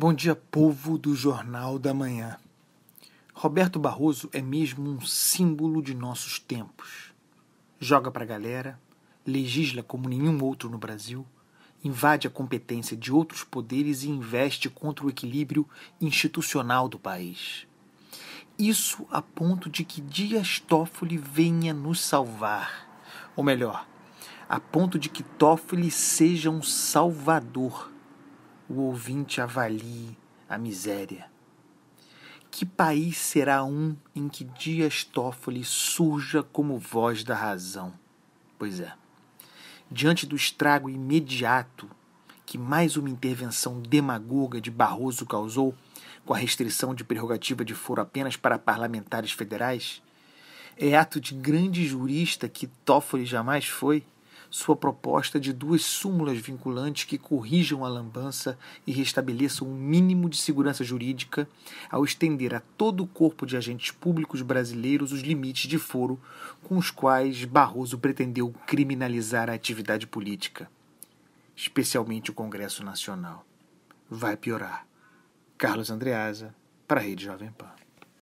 Bom dia, povo do Jornal da Manhã. Roberto Barroso é mesmo um símbolo de nossos tempos. Joga para a galera, legisla como nenhum outro no Brasil, invade a competência de outros poderes e investe contra o equilíbrio institucional do país. Isso a ponto de que Dias Toffoli venha nos salvar. Ou melhor, a ponto de que Toffoli seja um salvador o ouvinte avalie a miséria. Que país será um em que Dias Toffoli surja como voz da razão? Pois é. Diante do estrago imediato que mais uma intervenção demagoga de Barroso causou, com a restrição de prerrogativa de foro apenas para parlamentares federais, é ato de grande jurista que Toffoli jamais foi sua proposta de duas súmulas vinculantes que corrijam a lambança e restabeleçam um mínimo de segurança jurídica ao estender a todo o corpo de agentes públicos brasileiros os limites de foro com os quais Barroso pretendeu criminalizar a atividade política, especialmente o Congresso Nacional. Vai piorar. Carlos Andreasa, para a Rede Jovem Pan.